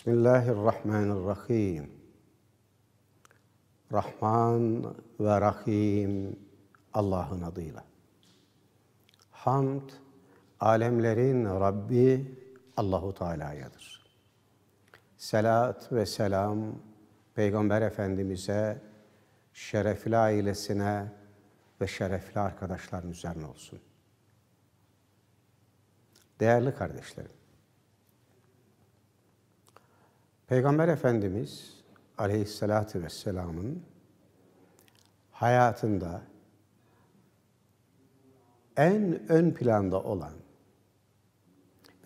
Bismillahirrahmanirrahim. Rahman ve Rahim Allah'ın adıyla. Hamd alemlerin Rabbi Allahu Teala'yadır. Selat ve selam Peygamber Efendimize, şerefli ailesine ve şerefli arkadaşların üzerine olsun. Değerli kardeşlerim, Peygamber Efendimiz Aleyhisselatü Vesselam'ın hayatında en ön planda olan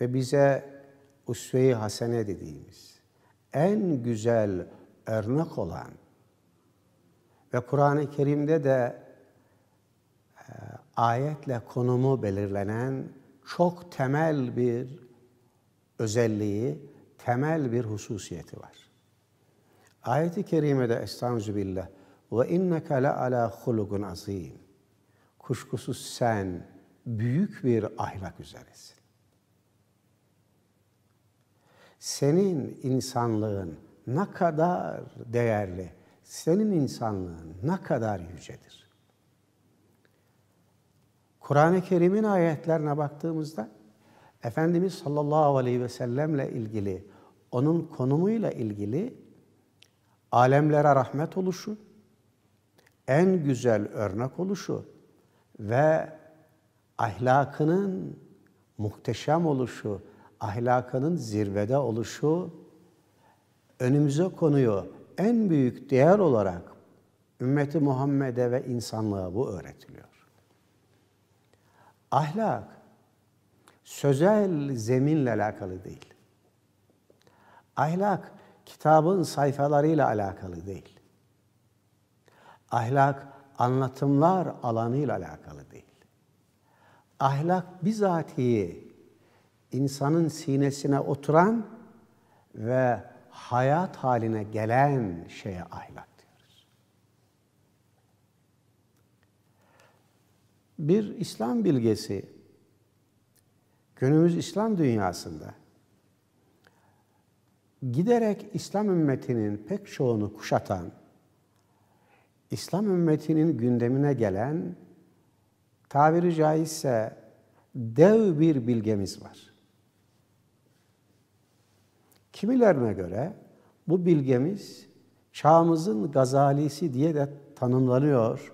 ve bize usve-i hasene dediğimiz en güzel örnek olan ve Kur'an-ı Kerim'de de e, ayetle konumu belirlenen çok temel bir özelliği temel bir hususiyeti var. Ayet-i kerimede estaizu billah ve inneke le ala hulukun azim. Kuşkusuz sen büyük bir ahlak üzeresin. Senin insanlığın ne kadar değerli, senin insanlığın ne kadar yücedir. Kur'an-ı Kerim'in ayetlerine baktığımızda Efendimiz sallallahu aleyhi ve sellemle ilgili onun konumuyla ilgili alemlere rahmet oluşu, en güzel örnek oluşu ve ahlakının muhteşem oluşu, ahlakının zirvede oluşu önümüze konuyor. En büyük değer olarak ümmeti Muhammed'e ve insanlığa bu öğretiliyor. Ahlak sözel zeminle alakalı değil. Ahlak kitabın sayfalarıyla alakalı değil. Ahlak anlatımlar alanıyla alakalı değil. Ahlak bizatihi insanın sinesine oturan ve hayat haline gelen şeye ahlak diyoruz. Bir İslam bilgesi günümüz İslam dünyasında giderek İslam ümmetinin pek çoğunu kuşatan, İslam ümmetinin gündemine gelen tabiri caizse dev bir bilgemiz var. Kimilerine göre bu bilgemiz çağımızın gazalisi diye de tanımlanıyor.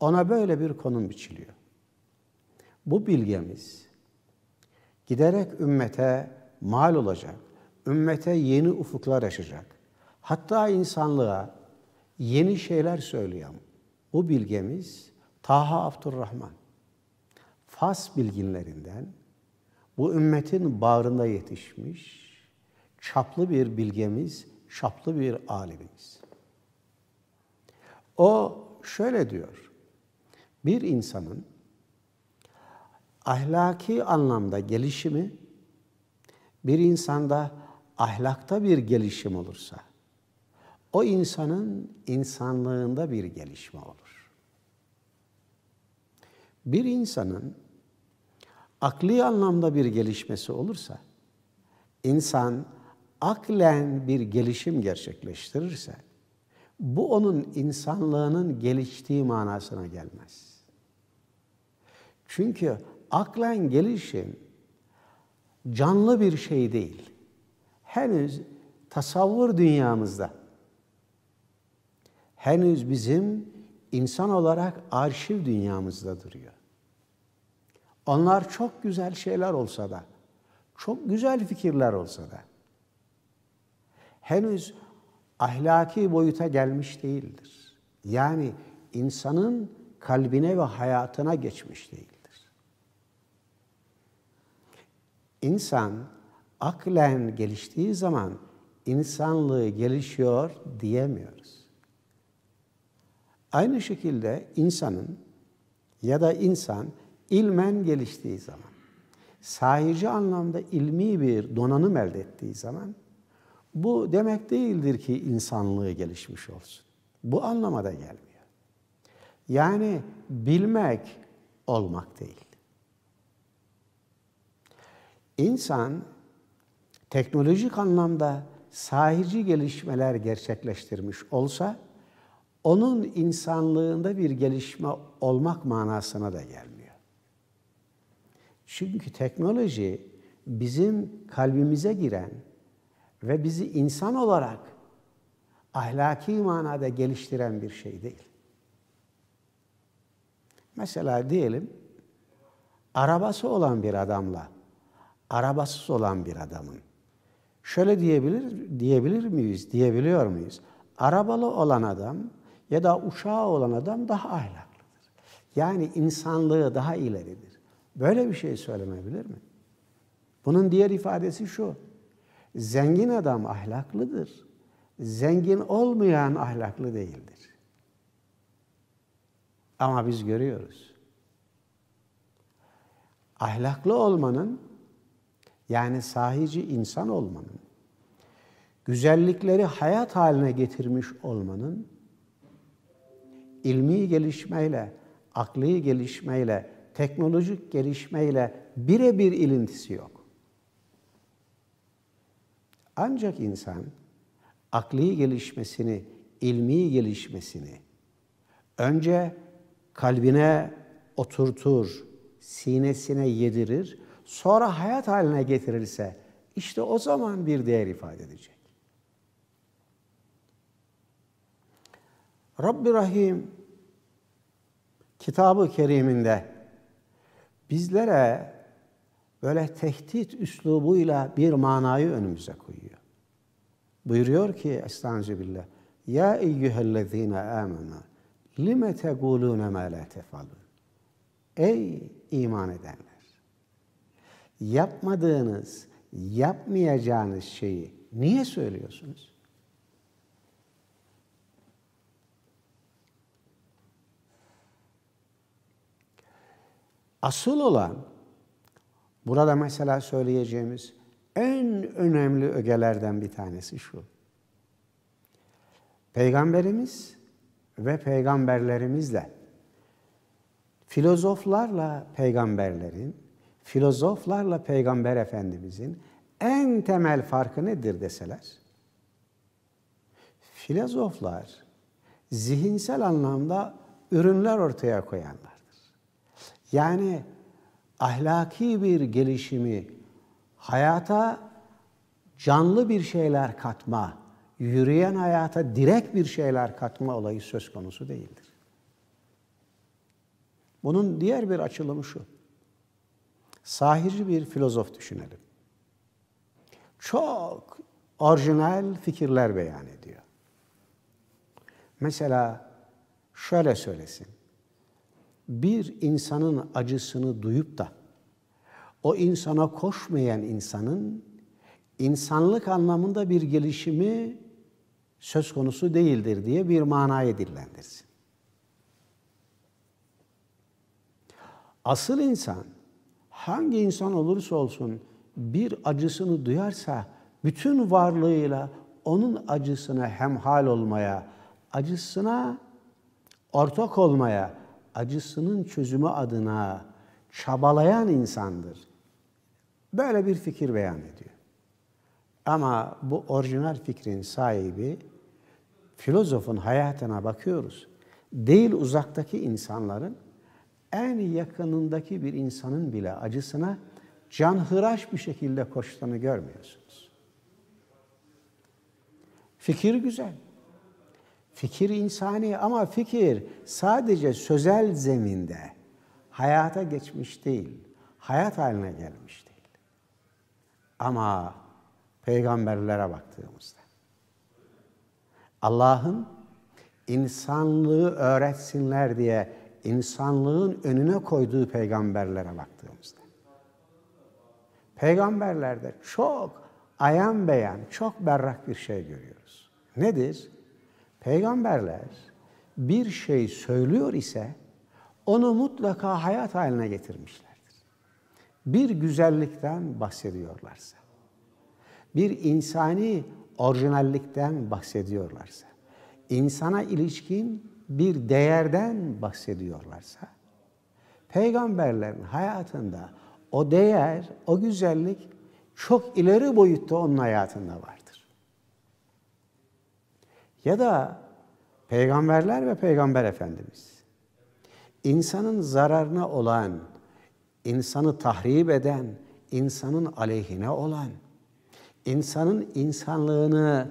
Ona böyle bir konum biçiliyor. Bu bilgemiz giderek ümmete mal olacak, ümmete yeni ufuklar açacak. Hatta insanlığa yeni şeyler söyleyen bu bilgemiz Taha Abdurrahman. Fas bilginlerinden bu ümmetin bağrında yetişmiş çaplı bir bilgemiz, çaplı bir alimimiz. O şöyle diyor. Bir insanın ahlaki anlamda gelişimi bir insanda ahlakta bir gelişim olursa, o insanın insanlığında bir gelişme olur. Bir insanın akli anlamda bir gelişmesi olursa, insan aklen bir gelişim gerçekleştirirse, bu onun insanlığının geliştiği manasına gelmez. Çünkü aklen gelişim canlı bir şey değil henüz tasavvur dünyamızda, henüz bizim insan olarak arşiv dünyamızda duruyor. Onlar çok güzel şeyler olsa da, çok güzel fikirler olsa da, henüz ahlaki boyuta gelmiş değildir. Yani insanın kalbine ve hayatına geçmiş değildir. İnsan aklen geliştiği zaman insanlığı gelişiyor diyemiyoruz. Aynı şekilde insanın ya da insan ilmen geliştiği zaman, sahici anlamda ilmi bir donanım elde ettiği zaman bu demek değildir ki insanlığı gelişmiş olsun. Bu anlama da gelmiyor. Yani bilmek olmak değil. İnsan teknolojik anlamda sahici gelişmeler gerçekleştirmiş olsa onun insanlığında bir gelişme olmak manasına da gelmiyor. Çünkü teknoloji bizim kalbimize giren ve bizi insan olarak ahlaki manada geliştiren bir şey değil. Mesela diyelim arabası olan bir adamla arabasız olan bir adamın Şöyle diyebilir, diyebilir miyiz, diyebiliyor muyuz? Arabalı olan adam ya da uçağı olan adam daha ahlaklıdır. Yani insanlığı daha ileridir. Böyle bir şey söylenebilir mi? Bunun diğer ifadesi şu. Zengin adam ahlaklıdır. Zengin olmayan ahlaklı değildir. Ama biz görüyoruz. Ahlaklı olmanın yani sahici insan olmanın, güzellikleri hayat haline getirmiş olmanın, ilmi gelişmeyle, akli gelişmeyle, teknolojik gelişmeyle birebir ilintisi yok. Ancak insan akli gelişmesini, ilmi gelişmesini önce kalbine oturtur, sinesine yedirir, sonra hayat haline getirirse işte o zaman bir değer ifade edecek. Rabbi Rahim kitabı keriminde bizlere böyle tehdit üslubuyla bir manayı önümüze koyuyor. Buyuruyor ki Estağfirullah. Ya eyyühellezine amenu lime tegulune ma la tefalun. Ey iman edenler yapmadığınız, yapmayacağınız şeyi niye söylüyorsunuz? Asıl olan burada mesela söyleyeceğimiz en önemli ögelerden bir tanesi şu. Peygamberimiz ve peygamberlerimizle filozoflarla peygamberlerin filozoflarla Peygamber Efendimizin en temel farkı nedir deseler? Filozoflar zihinsel anlamda ürünler ortaya koyanlardır. Yani ahlaki bir gelişimi hayata canlı bir şeyler katma, yürüyen hayata direkt bir şeyler katma olayı söz konusu değildir. Bunun diğer bir açılımı şu sahici bir filozof düşünelim. Çok orijinal fikirler beyan ediyor. Mesela şöyle söylesin. Bir insanın acısını duyup da o insana koşmayan insanın insanlık anlamında bir gelişimi söz konusu değildir diye bir manaya dillendirsin. Asıl insan hangi insan olursa olsun bir acısını duyarsa bütün varlığıyla onun acısına hemhal olmaya, acısına ortak olmaya, acısının çözümü adına çabalayan insandır. Böyle bir fikir beyan ediyor. Ama bu orijinal fikrin sahibi filozofun hayatına bakıyoruz. Değil uzaktaki insanların en yakınındaki bir insanın bile acısına canhıraş bir şekilde koştuğunu görmüyorsunuz. Fikir güzel. Fikir insani ama fikir sadece sözel zeminde hayata geçmiş değil, hayat haline gelmiş değil. Ama peygamberlere baktığımızda Allah'ın insanlığı öğretsinler diye insanlığın önüne koyduğu peygamberlere baktığımızda. Peygamberlerde çok ayan beyan, çok berrak bir şey görüyoruz. Nedir? Peygamberler bir şey söylüyor ise onu mutlaka hayat haline getirmişlerdir. Bir güzellikten bahsediyorlarsa, bir insani orijinallikten bahsediyorlarsa, insana ilişkin bir değerden bahsediyorlarsa, peygamberlerin hayatında o değer, o güzellik çok ileri boyutta onun hayatında vardır. Ya da peygamberler ve peygamber efendimiz insanın zararına olan, insanı tahrip eden, insanın aleyhine olan, insanın insanlığını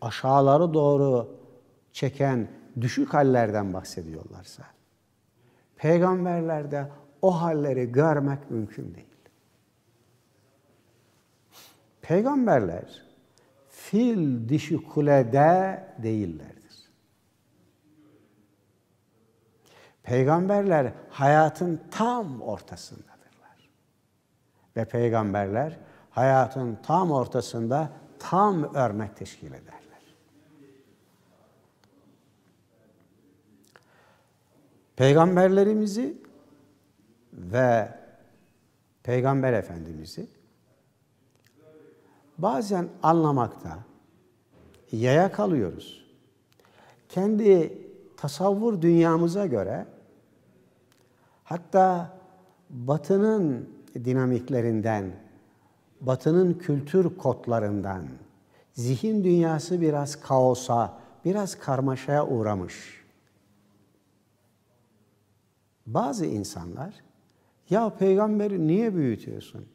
aşağıları doğru çeken düşük hallerden bahsediyorlarsa, peygamberlerde o halleri görmek mümkün değil. Peygamberler fil dişi kulede değillerdir. Peygamberler hayatın tam ortasındadırlar. Ve peygamberler hayatın tam ortasında tam örnek teşkil eder. peygamberlerimizi ve peygamber efendimizi bazen anlamakta yaya kalıyoruz. Kendi tasavvur dünyamıza göre hatta batının dinamiklerinden, batının kültür kodlarından zihin dünyası biraz kaosa, biraz karmaşaya uğramış. Bazı insanlar ya peygamberi niye büyütüyorsun?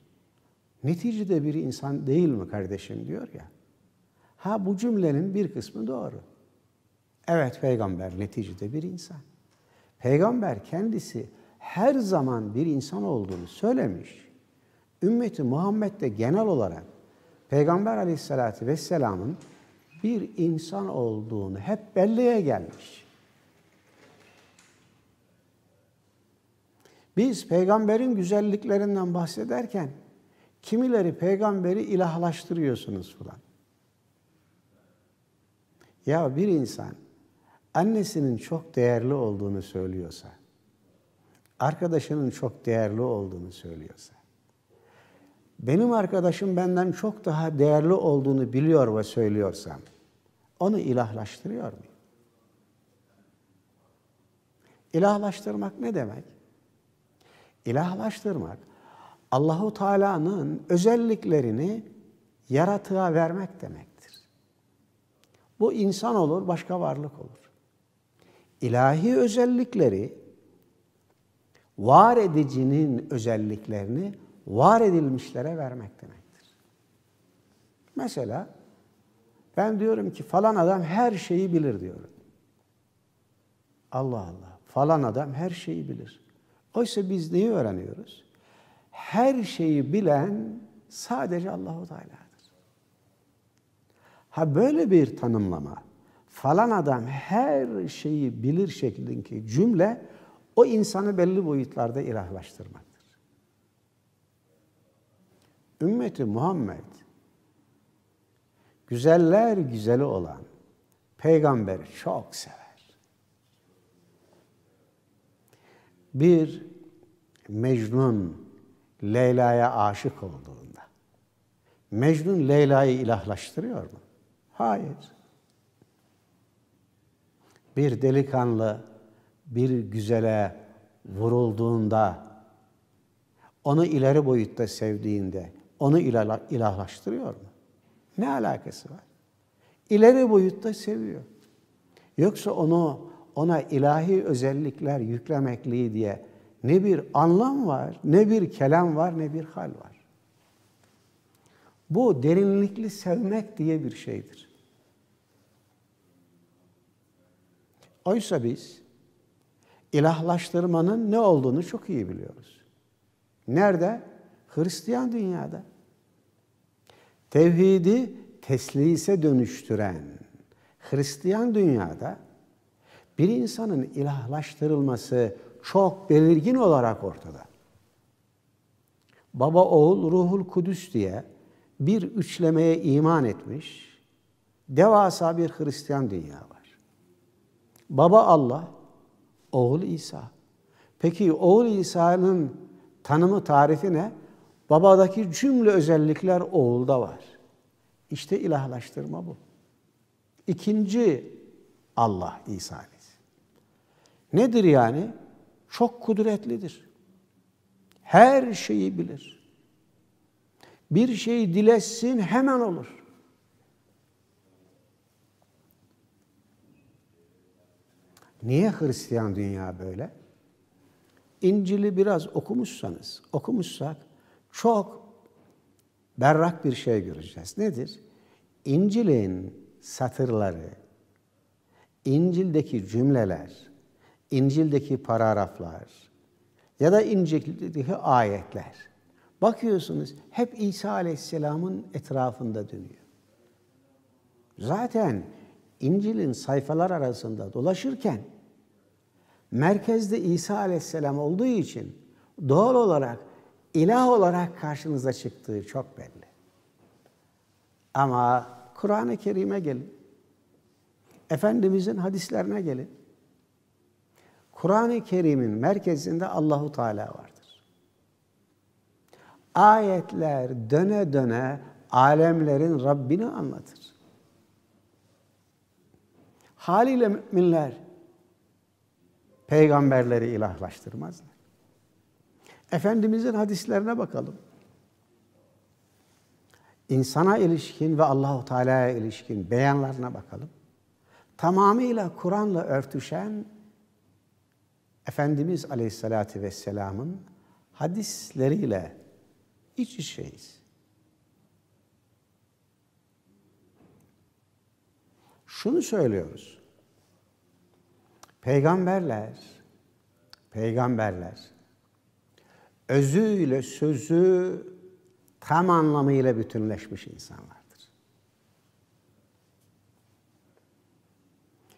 Neticede bir insan değil mi kardeşim diyor ya. Ha bu cümlenin bir kısmı doğru. Evet peygamber neticede bir insan. Peygamber kendisi her zaman bir insan olduğunu söylemiş. Ümmeti Muhammed de genel olarak Peygamber aleyhissalatü vesselamın bir insan olduğunu hep belliğe gelmiş. Biz peygamberin güzelliklerinden bahsederken kimileri peygamberi ilahlaştırıyorsunuz falan. Ya bir insan annesinin çok değerli olduğunu söylüyorsa, arkadaşının çok değerli olduğunu söylüyorsa, benim arkadaşım benden çok daha değerli olduğunu biliyor ve söylüyorsam, onu ilahlaştırıyor muyum? İlahlaştırmak ne demek? ilahlaştırmak, Allahu Teala'nın özelliklerini yaratığa vermek demektir. Bu insan olur, başka varlık olur. İlahi özellikleri var edicinin özelliklerini var edilmişlere vermek demektir. Mesela ben diyorum ki falan adam her şeyi bilir diyorum. Allah Allah. Falan adam her şeyi bilir. Oysa biz neyi öğreniyoruz? Her şeyi bilen sadece Allahu Teala'dır. Ha böyle bir tanımlama, falan adam her şeyi bilir şeklindeki cümle o insanı belli boyutlarda ilahlaştırmaktır. Ümmeti Muhammed güzeller güzeli olan peygamberi çok sever. bir Mecnun Leyla'ya aşık olduğunda Mecnun Leyla'yı ilahlaştırıyor mu? Hayır. Bir delikanlı bir güzele vurulduğunda onu ileri boyutta sevdiğinde onu ilahlaştırıyor mu? Ne alakası var? İleri boyutta seviyor. Yoksa onu ona ilahi özellikler yüklemekliği diye ne bir anlam var, ne bir kelam var, ne bir hal var. Bu derinlikli sevmek diye bir şeydir. Oysa biz ilahlaştırmanın ne olduğunu çok iyi biliyoruz. Nerede? Hristiyan dünyada. Tevhidi teslise dönüştüren Hristiyan dünyada bir insanın ilahlaştırılması çok belirgin olarak ortada. Baba oğul ruhul kudüs diye bir üçlemeye iman etmiş devasa bir Hristiyan dünya var. Baba Allah, oğul İsa. Peki oğul İsa'nın tanımı, tarifi ne? Babadaki cümle özellikler oğulda var. İşte ilahlaştırma bu. İkinci Allah İsa'yı. Nedir yani? Çok kudretlidir. Her şeyi bilir. Bir şeyi dilesin hemen olur. Niye Hristiyan dünya böyle? İncil'i biraz okumuşsanız, okumuşsak çok berrak bir şey göreceğiz. Nedir? İncil'in satırları, İncil'deki cümleler, İncil'deki paragraflar ya da İncil'deki ayetler bakıyorsunuz hep İsa Aleyhisselam'ın etrafında dönüyor. Zaten İncil'in sayfalar arasında dolaşırken merkezde İsa Aleyhisselam olduğu için doğal olarak ilah olarak karşınıza çıktığı çok belli. Ama Kur'an-ı Kerim'e gelin. Efendimizin hadislerine gelin. Kur'an-ı Kerim'in merkezinde Allahu Teala vardır. Ayetler döne döne alemlerin Rabbini anlatır. Haliyle müminler peygamberleri ilahlaştırmazlar. Efendimizin hadislerine bakalım. İnsana ilişkin ve Allahu Teala'ya ilişkin beyanlarına bakalım. Tamamıyla Kur'an'la örtüşen Efendimiz Aleyhisselatü Vesselam'ın hadisleriyle iç içeyiz. Şunu söylüyoruz. Peygamberler, peygamberler özüyle sözü tam anlamıyla bütünleşmiş insanlardır.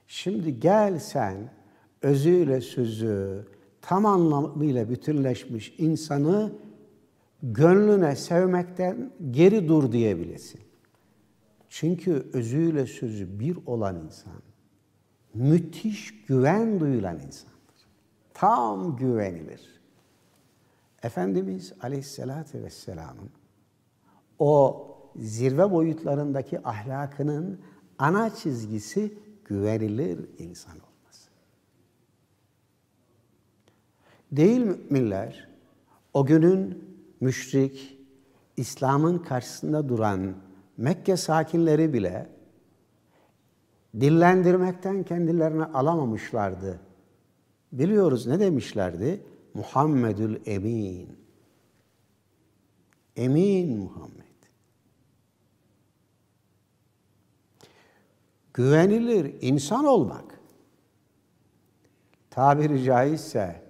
Şimdi gel sen özüyle sözü tam anlamıyla bütünleşmiş insanı gönlüne sevmekten geri dur diyebilirsin. Çünkü özüyle sözü bir olan insan, müthiş güven duyulan insandır. Tam güvenilir. Efendimiz Aleyhisselatü Vesselam'ın o zirve boyutlarındaki ahlakının ana çizgisi güvenilir insan oldu. Değil müminler, o günün müşrik, İslam'ın karşısında duran Mekke sakinleri bile dillendirmekten kendilerini alamamışlardı. Biliyoruz ne demişlerdi? Muhammedül Emin. Emin Muhammed. Güvenilir insan olmak. Tabiri caizse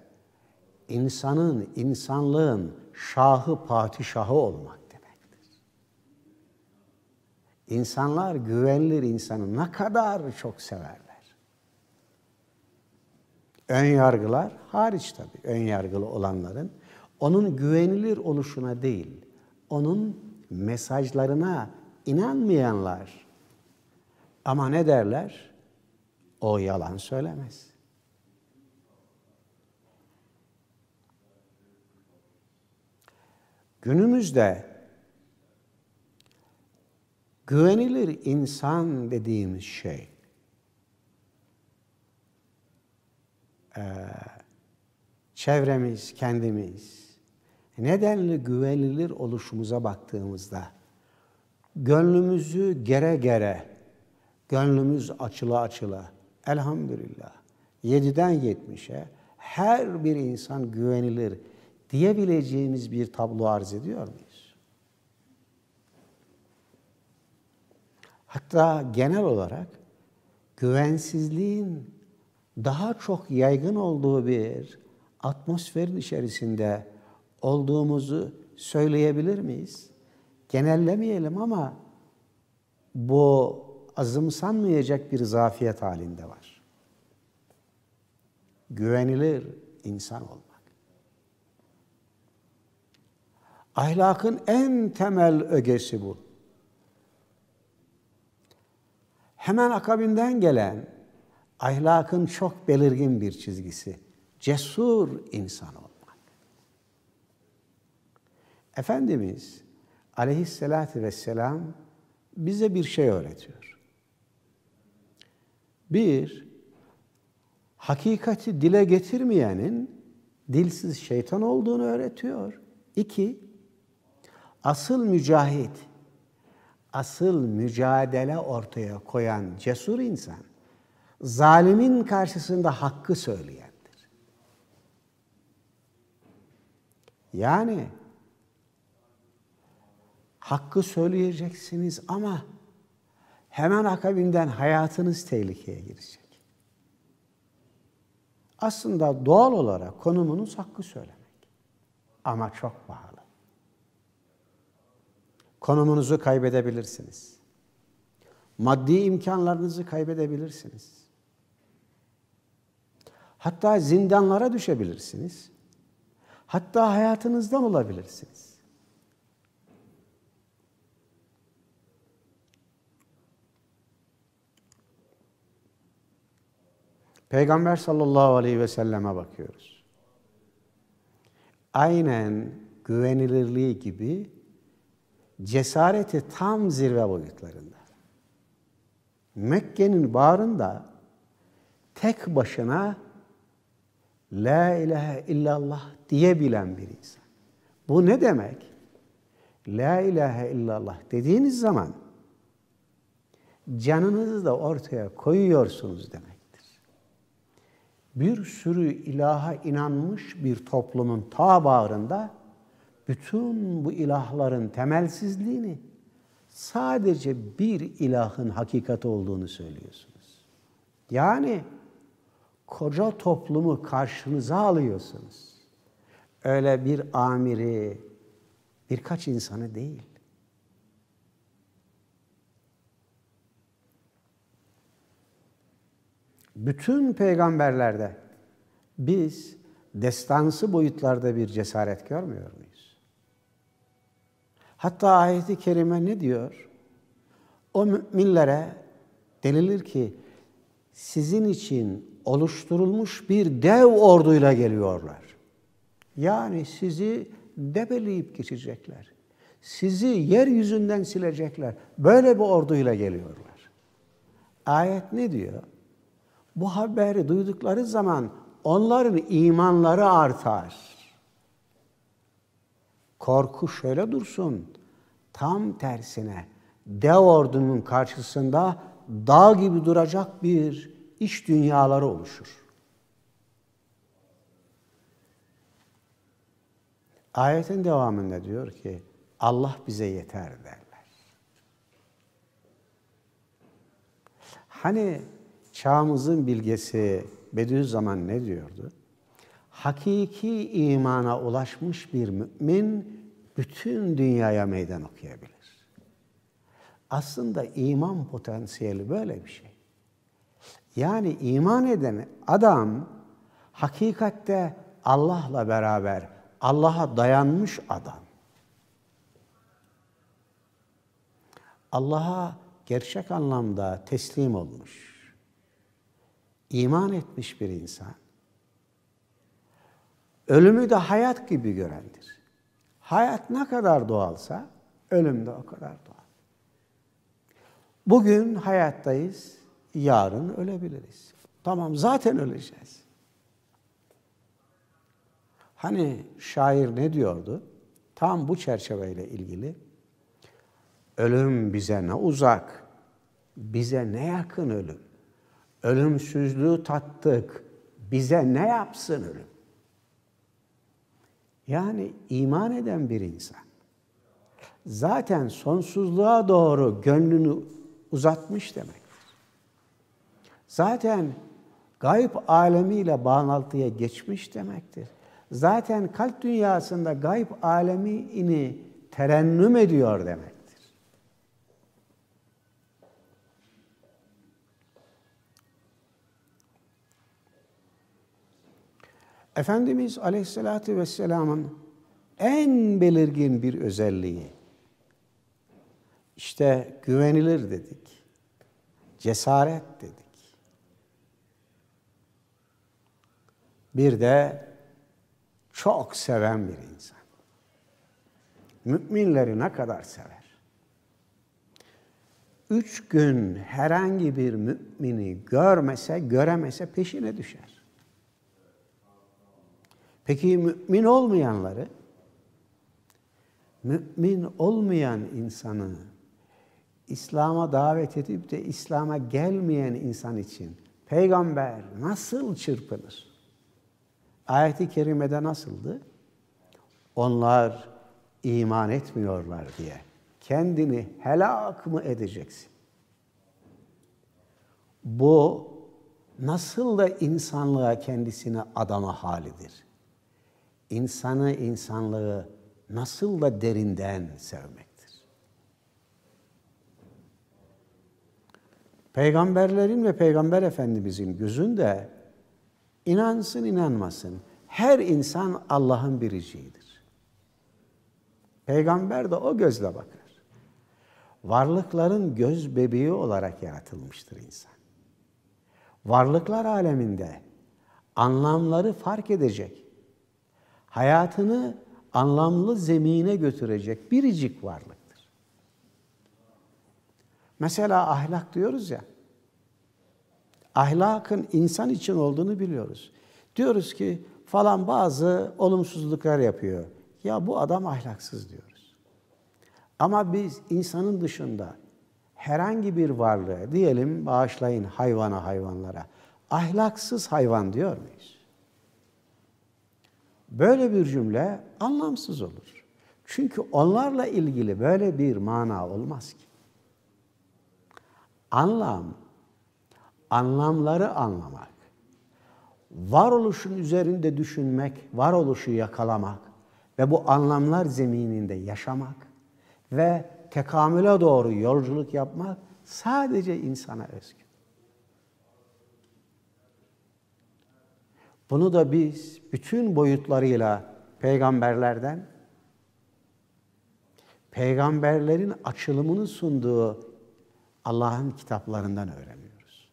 insanın, insanlığın şahı, padişahı olmak demektir. İnsanlar güvenilir insanı ne kadar çok severler. Ön yargılar hariç tabii, ön yargılı olanların onun güvenilir oluşuna değil, onun mesajlarına inanmayanlar ama ne derler? O yalan söylemez. Günümüzde güvenilir insan dediğimiz şey e, çevremiz, kendimiz nedenli güvenilir oluşumuza baktığımızda gönlümüzü gere gere, gönlümüz açıla açıla elhamdülillah 7'den 70'e her bir insan güvenilir diyebileceğimiz bir tablo arz ediyor muyuz? Hatta genel olarak güvensizliğin daha çok yaygın olduğu bir atmosferin içerisinde olduğumuzu söyleyebilir miyiz? Genellemeyelim ama bu azımsanmayacak bir zafiyet halinde var. Güvenilir insan olmak. Ahlakın en temel ögesi bu. Hemen akabinden gelen ahlakın çok belirgin bir çizgisi. Cesur insan olmak. Efendimiz aleyhissalatü vesselam bize bir şey öğretiyor. Bir, hakikati dile getirmeyenin dilsiz şeytan olduğunu öğretiyor. İki, Asıl mücahit, asıl mücadele ortaya koyan cesur insan, zalimin karşısında hakkı söyleyendir. Yani hakkı söyleyeceksiniz ama hemen akabinden hayatınız tehlikeye girecek. Aslında doğal olarak konumunuz hakkı söylemek. Ama çok pahalı konumunuzu kaybedebilirsiniz. Maddi imkanlarınızı kaybedebilirsiniz. Hatta zindanlara düşebilirsiniz. Hatta hayatınızdan olabilirsiniz. Peygamber sallallahu aleyhi ve selleme bakıyoruz. Aynen güvenilirliği gibi cesareti tam zirve boyutlarında. Mekke'nin bağrında tek başına La ilahe illallah diyebilen bir insan. Bu ne demek? La ilahe illallah dediğiniz zaman canınızı da ortaya koyuyorsunuz demektir. Bir sürü ilaha inanmış bir toplumun ta bağrında bütün bu ilahların temelsizliğini sadece bir ilahın hakikat olduğunu söylüyorsunuz. Yani koca toplumu karşınıza alıyorsunuz. Öyle bir amiri, birkaç insanı değil. Bütün peygamberlerde biz destansı boyutlarda bir cesaret görmüyor muyuz? Hatta ayeti kerime ne diyor? O müminlere denilir ki sizin için oluşturulmuş bir dev orduyla geliyorlar. Yani sizi debeleyip geçecekler. Sizi yeryüzünden silecekler. Böyle bir orduyla geliyorlar. Ayet ne diyor? Bu haberi duydukları zaman onların imanları artar. Korku şöyle dursun. Tam tersine dev ordunun karşısında dağ gibi duracak bir iç dünyaları oluşur. Ayetin devamında diyor ki Allah bize yeter derler. Hani çağımızın bilgesi Bediüzzaman ne diyordu? hakiki imana ulaşmış bir mümin bütün dünyaya meydan okuyabilir. Aslında iman potansiyeli böyle bir şey. Yani iman eden adam hakikatte Allah'la beraber Allah'a dayanmış adam. Allah'a gerçek anlamda teslim olmuş, iman etmiş bir insan Ölümü de hayat gibi görendir. Hayat ne kadar doğalsa ölüm de o kadar doğal. Bugün hayattayız, yarın ölebiliriz. Tamam zaten öleceğiz. Hani şair ne diyordu? Tam bu çerçeveyle ilgili. Ölüm bize ne uzak, bize ne yakın ölüm. Ölümsüzlüğü tattık, bize ne yapsın ölüm? Yani iman eden bir insan zaten sonsuzluğa doğru gönlünü uzatmış demektir. Zaten gayb alemiyle bağlantıya geçmiş demektir. Zaten kalp dünyasında gayb alemini terennüm ediyor demek. Efendimiz Aleyhisselatü Vesselam'ın en belirgin bir özelliği, işte güvenilir dedik, cesaret dedik. Bir de çok seven bir insan. Müminleri ne kadar sever? Üç gün herhangi bir mümini görmese, göremese peşine düşer. Peki mümin olmayanları? Mümin olmayan insanı İslam'a davet edip de İslam'a gelmeyen insan için peygamber nasıl çırpınır? Ayet-i kerimede nasıldı? Onlar iman etmiyorlar diye kendini helak mı edeceksin? Bu nasıl da insanlığa kendisini adama halidir insanı, insanlığı nasıl da derinden sevmektir. Peygamberlerin ve Peygamber Efendimizin gözünde inansın inanmasın her insan Allah'ın biriciğidir. Peygamber de o gözle bakar. Varlıkların göz bebeği olarak yaratılmıştır insan. Varlıklar aleminde anlamları fark edecek, hayatını anlamlı zemine götürecek biricik varlıktır. Mesela ahlak diyoruz ya. Ahlakın insan için olduğunu biliyoruz. Diyoruz ki falan bazı olumsuzluklar yapıyor. Ya bu adam ahlaksız diyoruz. Ama biz insanın dışında herhangi bir varlığı diyelim bağışlayın hayvana hayvanlara ahlaksız hayvan diyor muyuz? böyle bir cümle anlamsız olur. Çünkü onlarla ilgili böyle bir mana olmaz ki. Anlam, anlamları anlamak, varoluşun üzerinde düşünmek, varoluşu yakalamak ve bu anlamlar zemininde yaşamak ve tekamüle doğru yolculuk yapmak sadece insana özgü. Bunu da biz bütün boyutlarıyla peygamberlerden, peygamberlerin açılımını sunduğu Allah'ın kitaplarından öğreniyoruz.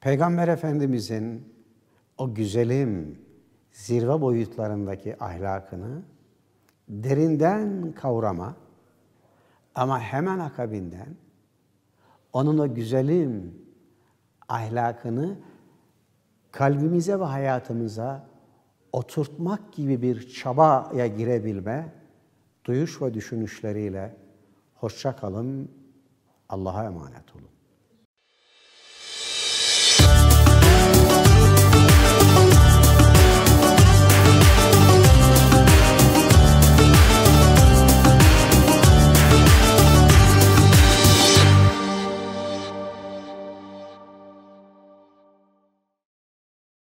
Peygamber Efendimizin o güzelim zirve boyutlarındaki ahlakını derinden kavrama ama hemen akabinden onun o güzelim ahlakını kalbimize ve hayatımıza oturtmak gibi bir çabaya girebilme, duyuş ve düşünüşleriyle hoşça kalın, Allah'a emanet olun.